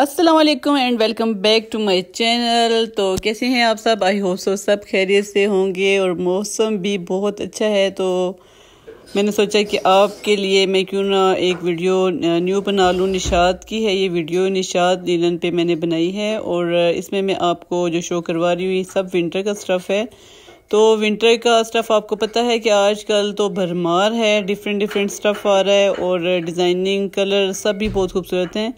अस्सलाम वालेकुम and welcome back to my channel तो कैसे हैं आप सब आई होप सो सब खैरियत से होंगे और मौसम भी बहुत अच्छा है तो मैंने सोचा कि आपके लिए मैं क्यों ना एक वीडियो न्यू बना लूँ निशाद की है ये वीडियो निषाद लीलन पे मैंने बनाई है और इसमें मैं आपको जो शो करवा रही हूँ ये सब विंटर का स्टफ़ है तो विंटर का स्टफ़ आपको पता है कि आजकल तो भरमार है डिफरेंट डिफरेंट स्टफ़ आ रहा है और डिज़ाइनिंग कलर सब भी बहुत खूबसूरत हैं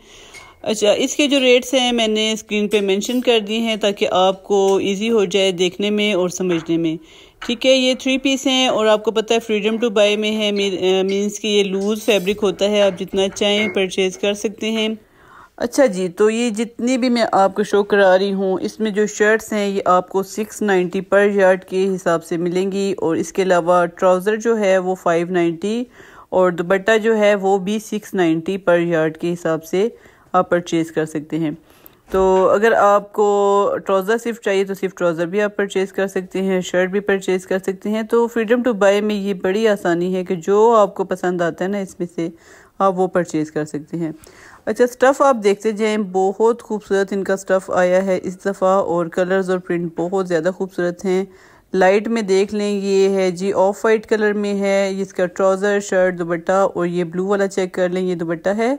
अच्छा इसके जो रेट्स हैं मैंने स्क्रीन पे मेंशन कर दिए हैं ताकि आपको इजी हो जाए देखने में और समझने में ठीक है ये थ्री पीस हैं और आपको पता है फ्रीडम टू बाय में है मींस कि ये लूज़ फैब्रिक होता है आप जितना चाहें परचेज़ कर सकते हैं अच्छा जी तो ये जितनी भी मैं आपको शो करा रही हूँ इसमें जो शर्ट्स हैं ये आपको 690 पर यार्ड के हिसाब से मिलेंगी और इसके अलावा ट्राउज़र जो है वो 590 और दुपट्टा जो है वो भी 690 पर यार्ड के हिसाब से आप परचेज़ कर सकते हैं तो अगर आपको ट्राउज़र सिर्फ चाहिए तो सिर्फ ट्राउज़र भी आप परचेज़ कर सकते हैं शर्ट भी परचेज़ कर सकते हैं तो फ्रीडम टू बाय में ये बड़ी आसानी है कि जो आपको पसंद आता है ना इसमें से आप वो परचेज़ कर सकते हैं अच्छा स्टफ़ आप देखते जाएं बहुत खूबसूरत इनका स्टफ़ आया है इस दफ़ा और कलर्स और प्रिंट बहुत ज़्यादा खूबसूरत हैं लाइट में देख लें ये है जी ऑफ वाइट कलर में है इसका ट्राउज़र शर्ट दुपट्टा और ये ब्लू वाला चेक कर लें ये दुपट्टा है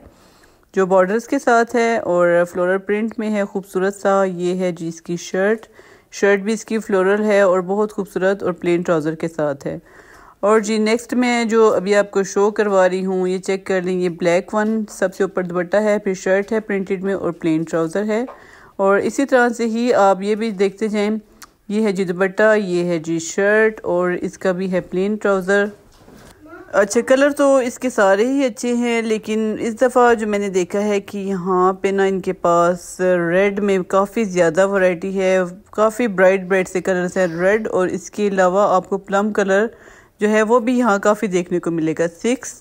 जो बॉर्डर्स के साथ है और फ्लोरल प्रिंट में है खूबसूरत सा ये है जी इसकी शर्ट शर्ट भी इसकी फ्लोरल है और बहुत खूबसूरत और प्लेन ट्राउज़र के साथ है और जी नेक्स्ट में जो अभी आपको शो करवा रही हूँ ये चेक कर लें ये ब्लैक वन सबसे ऊपर दुपट्टा है फिर शर्ट है प्रिंटेड में और प्लेन ट्राउज़र है और इसी तरह से ही आप ये भी देखते जाएँ ये है जी दुपट्टा ये है जी शर्ट और इसका भी है प्लेन ट्राउज़र अच्छा कलर तो इसके सारे ही अच्छे हैं लेकिन इस दफ़ा जो मैंने देखा है कि यहाँ पे ना इनके पास रेड में काफ़ी ज़्यादा वैरायटी है काफ़ी ब्राइट ब्राइट से कलर्स है रेड और इसके अलावा आपको प्लम कलर जो है वो भी यहाँ काफ़ी देखने को मिलेगा सिक्स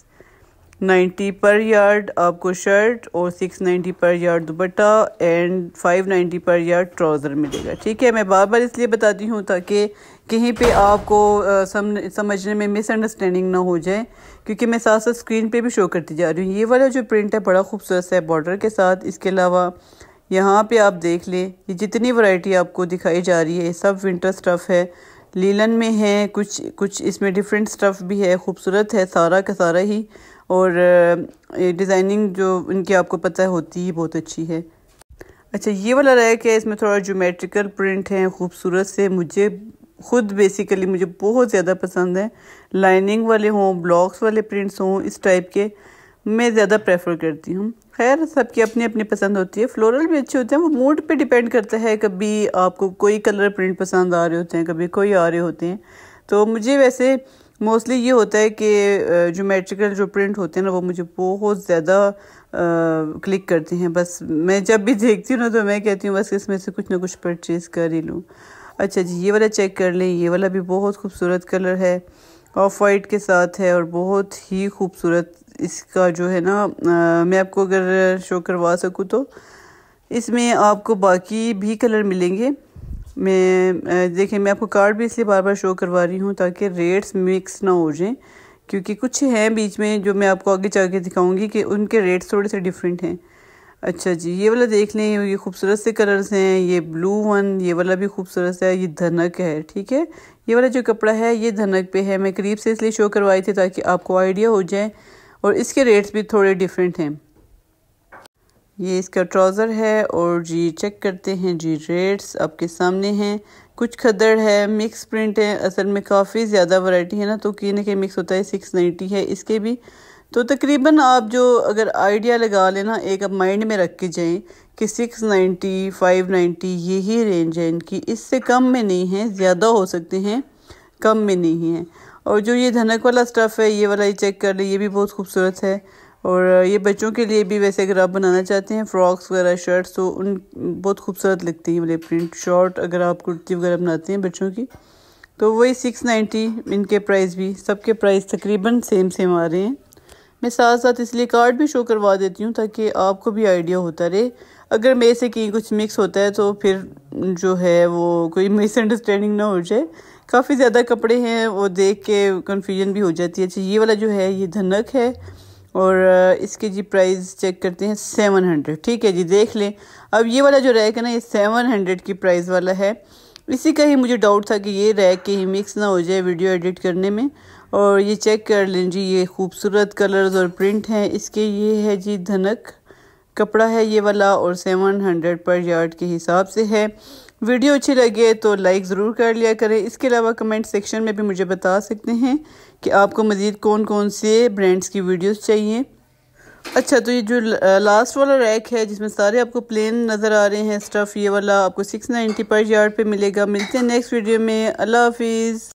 नाइन्टी पर यार्ड आपको शर्ट और सिक्स नाइन्टी पर yard dupatta and five ninety पर यार्ड ट्राउज़र मिलेगा ठीक है मैं बार बार इसलिए बताती हूँ ताकि कहीं पे आपको सम, समझने में मिसअंडरस्टैंडिंग ना हो जाए क्योंकि मैं साथ साथ स्क्रीन पे भी शो करती जा रही हूँ ये वाला जो प्रिंट है बड़ा खूबसूरत है बॉर्डर के साथ इसके अलावा यहाँ पर आप देख लें ये जितनी वराइटी आपको दिखाई जा रही है सब विंटर स्टफ़ है लीलन में है कुछ कुछ इसमें डिफरेंट स्टफ़ भी है खूबसूरत है सारा का सारा ही और डिज़ाइनिंग जो इनकी आपको पता है होती ही बहुत अच्छी है अच्छा ये वाला रहा है इसमें थोड़ा जोमेट्रिकल प्रिंट हैं खूबसूरत से मुझे ख़ुद बेसिकली मुझे बहुत ज़्यादा पसंद है लाइनिंग वाले हों ब्लॉक्स वाले प्रिंट्स हों इस टाइप के मैं ज़्यादा प्रेफर करती हूँ खैर सबकी अपनी अपनी पसंद होती है फ्लोरल भी अच्छे होते हैं वो मूड पे डिपेंड करता है कभी आपको कोई कलर प्रिंट पसंद आ रहे होते हैं कभी कोई आ रहे होते हैं तो मुझे वैसे मोस्टली ये होता है कि जो मेट्रिकल जो प्रिंट होते हैं ना वो मुझे बहुत ज़्यादा क्लिक करते हैं बस मैं जब भी देखती हूँ ना तो मैं कहती हूँ बस इसमें से कुछ ना कुछ परचेज़ कर ही लूँ अच्छा जी ये वाला चेक कर लें ये वाला भी बहुत खूबसूरत कलर है ऑफ वाइट के साथ है और बहुत ही खूबसूरत इसका जो है ना आ, मैं आपको अगर शो करवा सकूँ तो इसमें आपको बाकी भी कलर मिलेंगे मैं देखिए मैं आपको कार्ड भी इसलिए बार बार शो करवा रही हूँ ताकि रेट्स मिक्स ना हो जाएं क्योंकि कुछ हैं बीच में जो मैं आपको आगे चल के दिखाऊँगी कि उनके रेट्स थोड़े से डिफरेंट हैं अच्छा जी ये वाला देख लें ये खूबसूरत से कलर्स हैं ये ब्लू वन ये वाला भी खूबसूरत है ये धनक है ठीक है ये वाला जो कपड़ा है ये धनक पे है मैं करीब से इसलिए शो करवाई थी ताकि आपको आइडिया हो जाए और इसके रेट्स भी थोड़े डिफरेंट हैं ये इसका ट्राउज़र है और जी चेक करते हैं जी रेट्स आपके सामने हैं कुछ खदड़ है मिक्स प्रिंट है असल में काफ़ी ज़्यादा वैरायटी है ना तो कीने के मिक्स होता है सिक्स नाइन्टी है इसके भी तो तकरीबन आप जो अगर आइडिया लगा लेना एक आप माइंड में रख के जाएं कि सिक्स नाइन्टी फाइव नाइन्टी यही रेंज है इनकी इससे कम में नहीं है ज़्यादा हो सकते हैं कम में नहीं है और जो ये धनक वाला स्टफ़ है ये वाला ये चेक कर ले ये भी बहुत खूबसूरत है और ये बच्चों के लिए भी वैसे अगर आप बनाना चाहते हैं फ्रॉक्स वगैरह शर्ट्स तो उन बहुत खूबसूरत लगती हैं मेरे प्रिंट शॉर्ट अगर आप कुर्ती वगैरह बनाते हैं बच्चों की तो वही सिक्स नाइन्टी इनके प्राइस भी सबके प्राइस तकरीबन सेम सेम आ रहे हैं मैं साथ साथ इसलिए कार्ड भी शो करवा देती हूँ ताकि आपको भी आइडिया होता रहे अगर मेरे से कहीं कुछ मिक्स होता है तो फिर जो है वो कोई मिसअंडरस्टैंडिंग ना हो जाए काफ़ी ज़्यादा कपड़े हैं वो देख के कन्फ्यूजन भी हो जाती है अच्छा ये वाला जो है ये धनक है और इसके जी प्राइस चेक करते हैं सेवन हंड्रेड ठीक है जी देख लें अब ये वाला जो रैक है ना ये सेवन हंड्रेड की प्राइस वाला है इसी का ही मुझे डाउट था कि ये रैक कहीं मिक्स ना हो जाए वीडियो एडिट करने में और ये चेक कर लें जी ये खूबसूरत कलर्स और प्रिंट हैं इसके ये है जी धनक कपड़ा है ये वाला और सेवन हंड्रेड पर यार्ड के हिसाब से है वीडियो अच्छी लगे तो लाइक ज़रूर कर लिया करें इसके अलावा कमेंट सेक्शन में भी मुझे बता सकते हैं कि आपको मज़ीद कौन कौन से ब्रांड्स की वीडियोस चाहिए अच्छा तो ये जो लास्ट वाला रैक है जिसमें सारे आपको प्लेन नज़र आ रहे हैं स्टफ़ ये वाला आपको सिक्स नाइन्टी पर यार्ड पर मिलेगा मिलते हैं नेक्स्ट वीडियो में अल्लाह हाफिज़